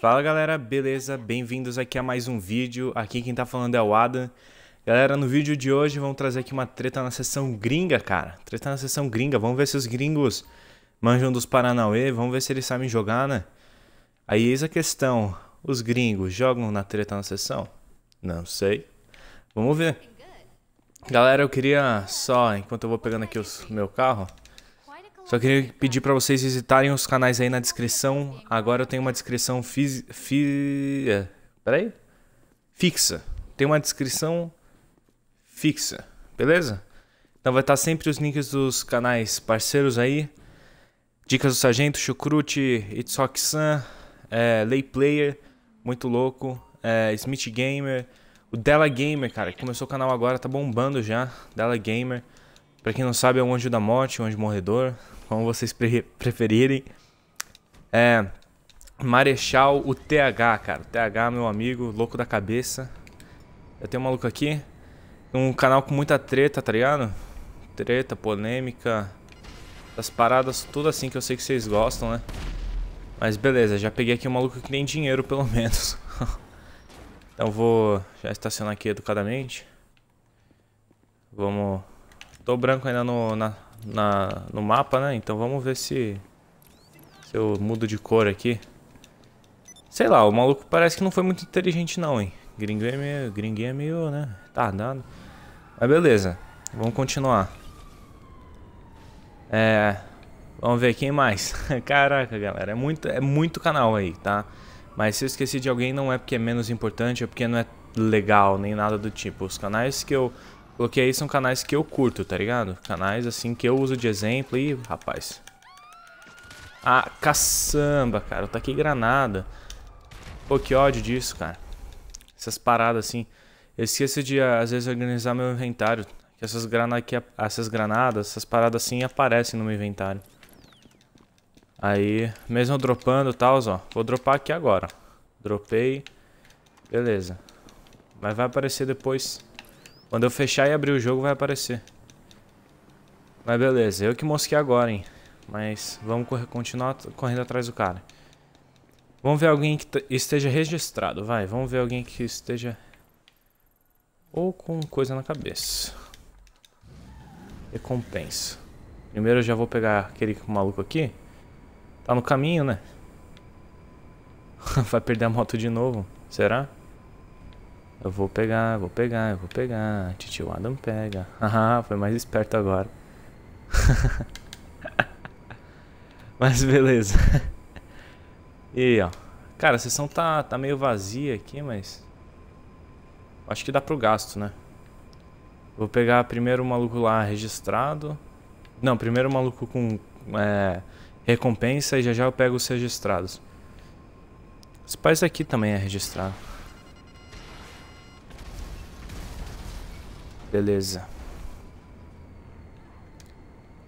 Fala galera, beleza? Bem-vindos aqui a mais um vídeo. Aqui quem tá falando é o Adam. Galera, no vídeo de hoje vamos trazer aqui uma treta na sessão gringa, cara. Treta na sessão gringa, vamos ver se os gringos manjam dos Paranauê, vamos ver se eles sabem jogar, né? Aí eis a questão, os gringos jogam na treta na sessão? Não sei. Vamos ver. Galera, eu queria só, enquanto eu vou pegando aqui o meu carro, só queria pedir para vocês visitarem os canais aí na descrição. Agora eu tenho uma descrição fi, fi, é, peraí, fixa. Tem uma descrição fixa, beleza? Então vai estar sempre os links dos canais parceiros aí. Dicas do Sargento, Chucrute, Itsoxan, é, Lay Player, muito louco, é, Smith Gamer, o Della Gamer, cara, que começou o canal agora, tá bombando já, Della Gamer. Pra quem não sabe, é o Anjo da Morte, o Anjo Morredor, como vocês pre preferirem. É. Marechal, o TH, cara. O TH, meu amigo, louco da cabeça. Eu tenho um maluco aqui. Um canal com muita treta, tá ligado? Treta, polêmica. As paradas, tudo assim que eu sei que vocês gostam, né? Mas beleza, já peguei aqui um maluco que nem dinheiro, pelo menos. então vou já estacionar aqui educadamente. Vamos... Tô branco ainda no, na, na, no mapa, né? Então vamos ver se, se eu mudo de cor aqui. Sei lá, o maluco parece que não foi muito inteligente não, hein? Gringuinho é meio, gringuinho é meio né? Tardado. Mas beleza, vamos continuar. É... Vamos ver quem mais. Caraca, galera, é muito, é muito canal aí, tá? Mas se eu esqueci de alguém não é porque é menos importante, é porque não é legal, nem nada do tipo. Os canais que eu aí são canais que eu curto, tá ligado? Canais assim que eu uso de exemplo e, rapaz. Ah, caçamba, cara. Eu tá taquei granada. Pô, que ódio disso, cara. Essas paradas assim. Eu esqueço de, ah, às vezes, organizar meu inventário. Que essas, grana essas granadas, essas paradas assim aparecem no meu inventário. Aí, mesmo dropando e tal, ó. Vou dropar aqui agora. Dropei. Beleza. Mas vai aparecer depois quando eu fechar e abrir o jogo vai aparecer. Mas beleza, eu que mosquei agora, hein. Mas vamos correr, continuar correndo atrás do cara. Vamos ver alguém que esteja registrado, vai. Vamos ver alguém que esteja... Ou com coisa na cabeça. Recompensa. Primeiro eu já vou pegar aquele maluco aqui. Tá no caminho, né? Vai perder a moto de novo, será? Eu vou pegar, vou pegar, eu vou pegar. Titio Adam pega. Ah, foi mais esperto agora. Mas beleza. E ó. Cara, a sessão tá, tá meio vazia aqui, mas... Acho que dá pro gasto, né? Vou pegar primeiro o maluco lá registrado. Não, primeiro o maluco com é, recompensa e já já eu pego os registrados. Esse pais aqui também é registrado. Beleza.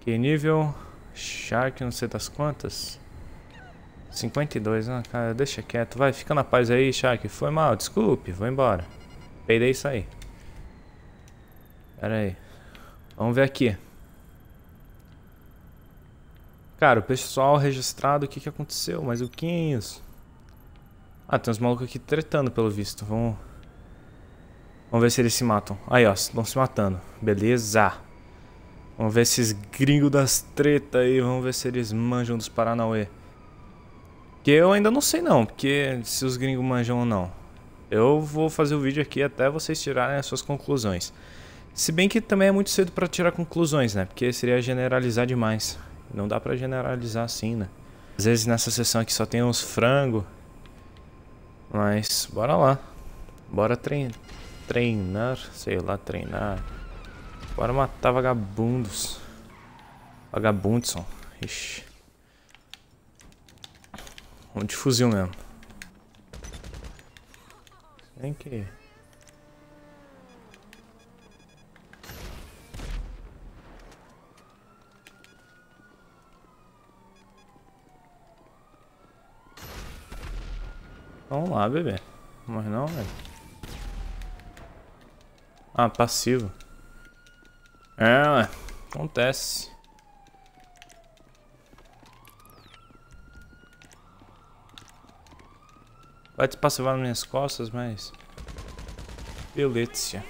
Que nível? Shark, não sei das quantas. 52, né? Cara, deixa quieto. Vai, fica na paz aí, Shark. Foi mal, desculpe. Vou embora. Peidei isso aí. Pera aí. Vamos ver aqui. Cara, o pessoal registrado, o que, que aconteceu? Mas o que é isso? Ah, tem uns malucos aqui tretando, pelo visto. Vamos... Vamos ver se eles se matam. Aí, ó, estão se matando. Beleza. Vamos ver esses gringos das treta aí. Vamos ver se eles manjam dos Paranauê. Que eu ainda não sei não, porque se os gringos manjam ou não. Eu vou fazer o vídeo aqui até vocês tirarem as suas conclusões. Se bem que também é muito cedo para tirar conclusões, né? Porque seria generalizar demais. Não dá para generalizar assim, né? Às vezes nessa sessão aqui só tem uns frango. Mas bora lá. Bora treinar treinar, sei lá, treinar. Bora matar vagabundos. Vagabundos, Ixi. Vamos de fuzil mesmo. Tem que... Vamos lá, bebê. Mas não, velho. Ah, passivo. É, ué. Acontece. Vai te passivar nas minhas costas, mas... Beleza.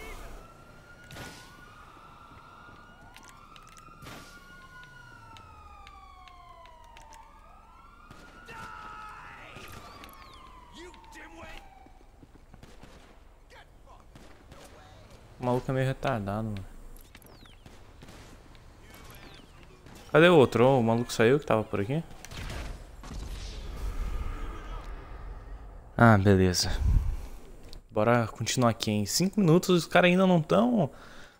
maluco é meio retardado, mano. Cadê o outro? Oh, o maluco saiu que tava por aqui? Ah, beleza. Bora continuar aqui. Em 5 minutos os caras ainda não estão...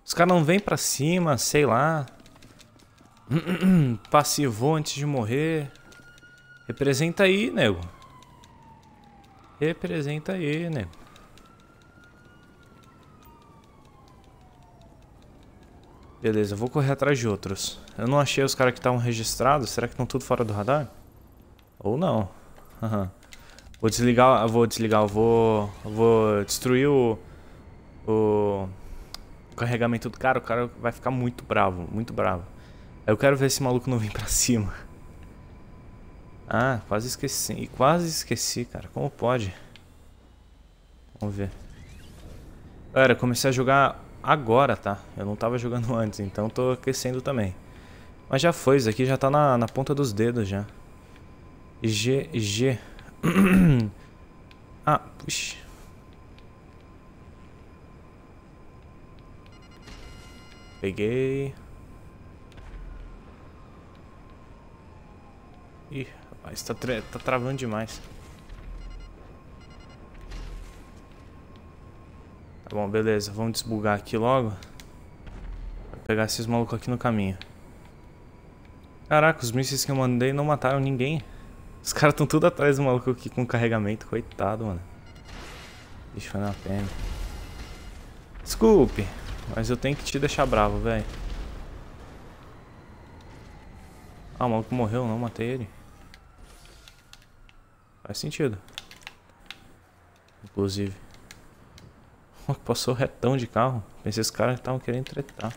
Os caras não vêm pra cima, sei lá. Passivou antes de morrer. Representa aí, nego. Representa aí, nego. Beleza, eu vou correr atrás de outros. Eu não achei os caras que estavam registrados. Será que estão tudo fora do radar? Ou não. Uhum. Vou desligar, vou desligar, vou, vou destruir o, o, carregamento do cara. O cara vai ficar muito bravo, muito bravo. Eu quero ver esse maluco não vir pra cima. Ah, quase esqueci. Quase esqueci, cara. Como pode? Vamos ver. Galera, comecei a jogar agora, tá? Eu não tava jogando antes, então tô crescendo também. Mas já foi, isso aqui já tá na, na ponta dos dedos já. G, G. ah, puxa. Peguei. Ih, rapaz, tá tra tá travando demais. Tá bom, beleza. Vamos desbugar aqui logo. Vou pegar esses malucos aqui no caminho. Caraca, os mísseis que eu mandei não mataram ninguém. Os caras estão tudo atrás do maluco aqui com carregamento. Coitado, mano. Bicho, foi na pena. Desculpe, mas eu tenho que te deixar bravo, velho. Ah, o maluco morreu, não matei ele. Faz sentido. Inclusive passou retão de carro. Pensei esses caras que estavam querendo tretar.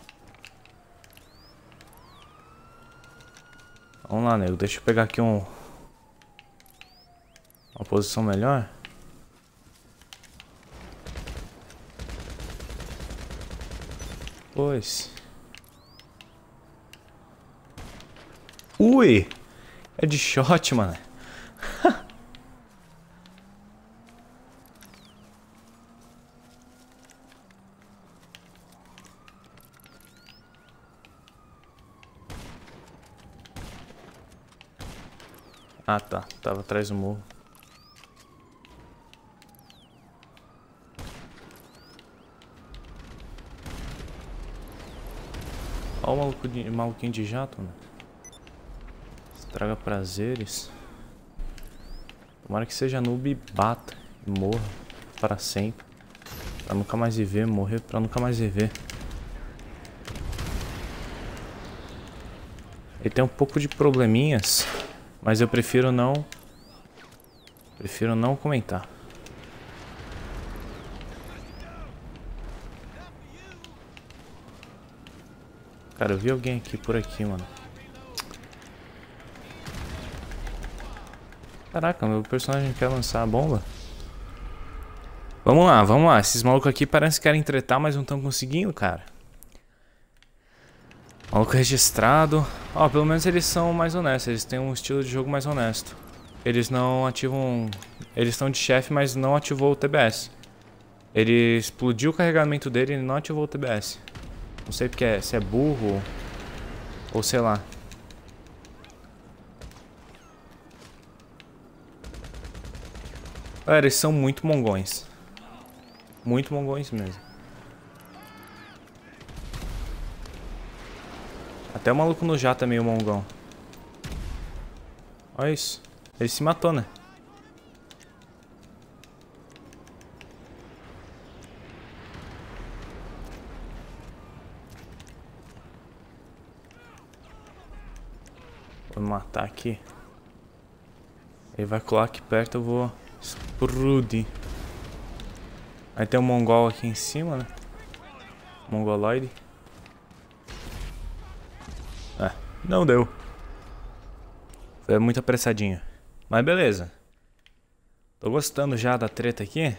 Vamos lá, nego. Deixa eu pegar aqui um... Uma posição melhor. Pois. Ui! É de shot, mano. Ah, tá. Tava atrás do morro. Olha o maluco de, maluquinho de jato, mano. Estraga prazeres. Tomara que seja noob e bata. E morra. para sempre. Pra nunca mais viver. Morrer pra nunca mais viver. Ele tem um pouco de probleminhas. Mas eu prefiro não... Prefiro não comentar. Cara, eu vi alguém aqui por aqui, mano. Caraca, meu personagem quer lançar a bomba. Vamos lá, vamos lá. Esses malucos aqui parecem que querem mas não estão conseguindo, cara. Maluco registrado. Ó, oh, pelo menos eles são mais honestos, eles têm um estilo de jogo mais honesto. Eles não ativam... Eles estão de chefe, mas não ativou o TBS. Ele explodiu o carregamento dele e não ativou o TBS. Não sei porque é, se é burro ou sei lá. Galera, eles são muito mongões. Muito mongões mesmo. Até o maluco no jato é meio mongão. Olha isso. Ele se matou, né? Vou matar aqui. Ele vai colar aqui perto, eu vou Explode. Aí tem um mongol aqui em cima, né? Mongoloide. Não deu. Foi muito apressadinho. Mas beleza. Tô gostando já da treta aqui.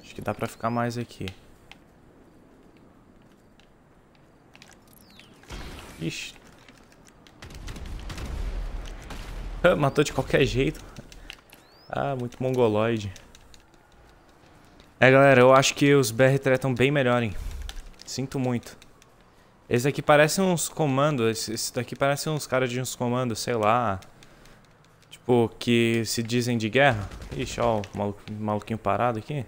Acho que dá pra ficar mais aqui. Ixi. Matou de qualquer jeito. Ah, muito mongoloide. É, galera, eu acho que os BR tretam bem melhor, hein? Sinto muito. Esse daqui parece uns comandos. Esse daqui parece uns caras de uns comandos, sei lá. Tipo, que se dizem de guerra. Ixi, ó, o maluquinho parado aqui.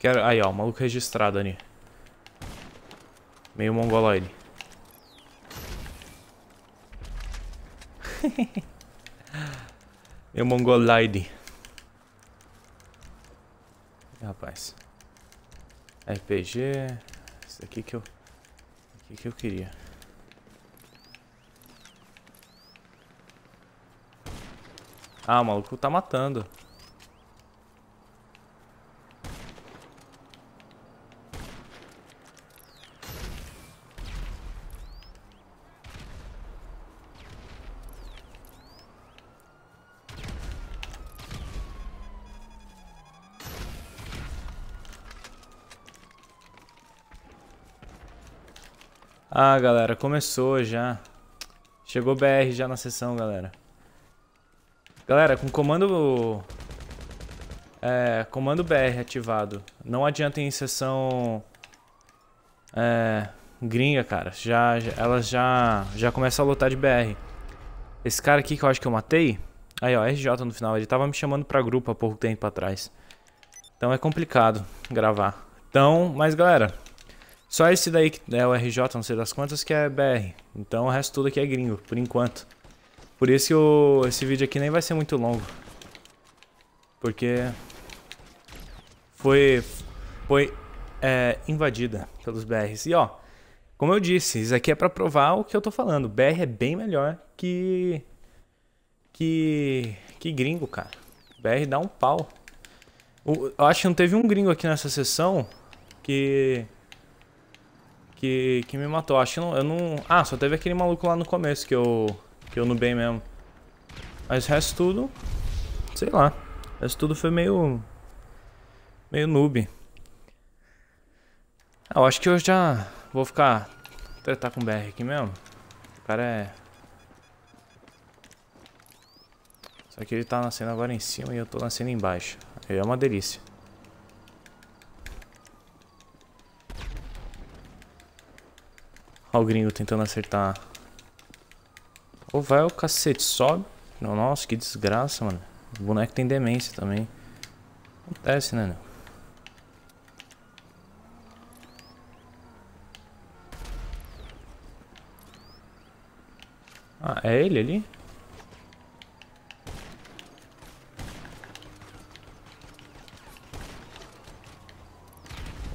Quero... Aí, ó, o maluco registrado ali. Meio mongoloide. Meio mongoloide. Rapaz. RPG. Isso aqui que eu o que, que eu queria? Ah, o maluco tá matando. Ah, galera, começou já. Chegou BR já na sessão, galera. Galera, com comando... É, comando BR ativado. Não adianta em sessão... É, gringa, cara. Já, já, elas já, já começam a lutar de BR. Esse cara aqui que eu acho que eu matei... Aí, ó, RJ no final. Ele tava me chamando pra grupo há pouco tempo atrás. Então é complicado gravar. Então, mas galera... Só esse daí que é o RJ, não sei das quantas, que é BR. Então o resto tudo aqui é gringo, por enquanto. Por isso que eu, esse vídeo aqui nem vai ser muito longo. Porque... Foi... Foi é, invadida pelos BRs. E ó, como eu disse, isso aqui é para provar o que eu tô falando. BR é bem melhor que... Que... Que gringo, cara. BR dá um pau. Eu acho que não teve um gringo aqui nessa sessão que que, que me matou. Acho que não, eu não... Ah, só teve aquele maluco lá no começo que eu, que eu nubei mesmo. Mas o resto tudo... Sei lá. O resto tudo foi meio... Meio noob. Ah, eu acho que eu já vou ficar... Tretar com o BR aqui mesmo. O cara é... Só que ele tá nascendo agora em cima e eu tô nascendo embaixo. Ele é uma delícia. Olha o gringo tentando acertar. Ou vai o cacete, sobe. Nossa, que desgraça, mano. O boneco tem demência também. Acontece, né, né? Ah, é ele ali?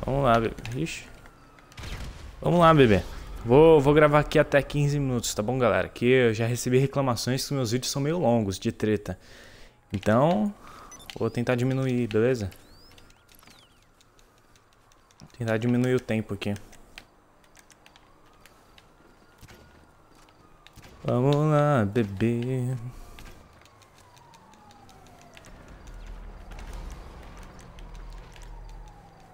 Vamos lá, bebê. Ixi. Vamos lá, bebê. Vou, vou gravar aqui até 15 minutos, tá bom, galera? Que eu já recebi reclamações que meus vídeos são meio longos, de treta. Então, vou tentar diminuir, beleza? Vou tentar diminuir o tempo aqui. Vamos lá, bebê.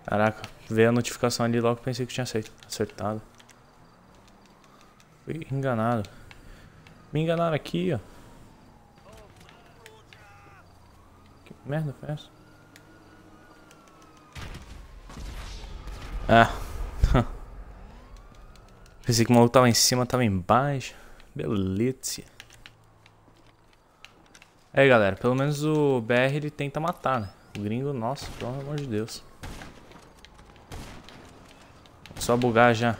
Caraca, veio a notificação ali logo, pensei que tinha acertado. Fui enganado. Me enganaram aqui, ó. Que merda foi essa? Ah. Pensei que o maluco tava em cima, tava embaixo. Beleza. É, galera, pelo menos o BR ele tenta matar, né? O gringo, nossa, pelo amor de Deus. Só bugar já.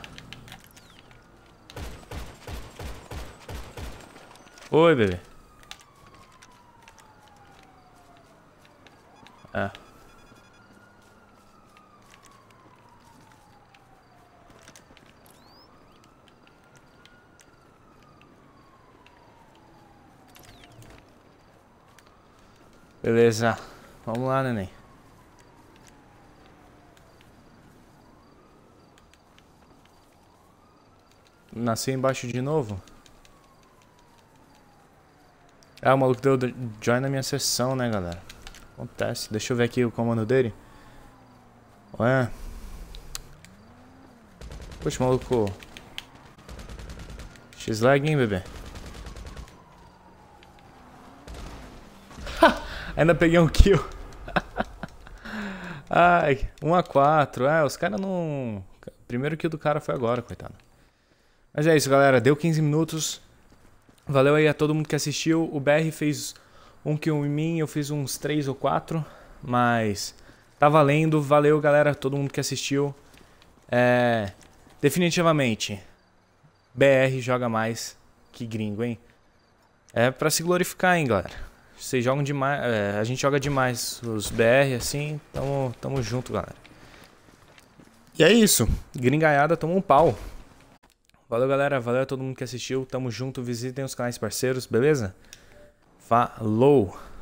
Oi, bebê. É. Beleza. Vamos lá, neném. Nasceu embaixo de novo? Ah, o maluco deu join na minha sessão, né, galera? Acontece. Deixa eu ver aqui o comando dele. Ué. Poxa, maluco. X-lag, hein, bebê? Ainda peguei um kill. Ai, 1x4. É, os caras não... Primeiro kill do cara foi agora, coitado. Mas é isso, galera. Deu 15 minutos. Valeu aí a todo mundo que assistiu. O BR fez um kill em mim, eu fiz uns três ou quatro, mas tá valendo. Valeu, galera, todo mundo que assistiu. É, definitivamente, BR joga mais que gringo, hein? É pra se glorificar, hein, galera. Vocês jogam demais, é, a gente joga demais os BR, assim, tamo, tamo junto, galera. E é isso, gringaiada toma um pau. Valeu, galera. Valeu a todo mundo que assistiu. Tamo junto. Visitem os canais parceiros, beleza? Falou!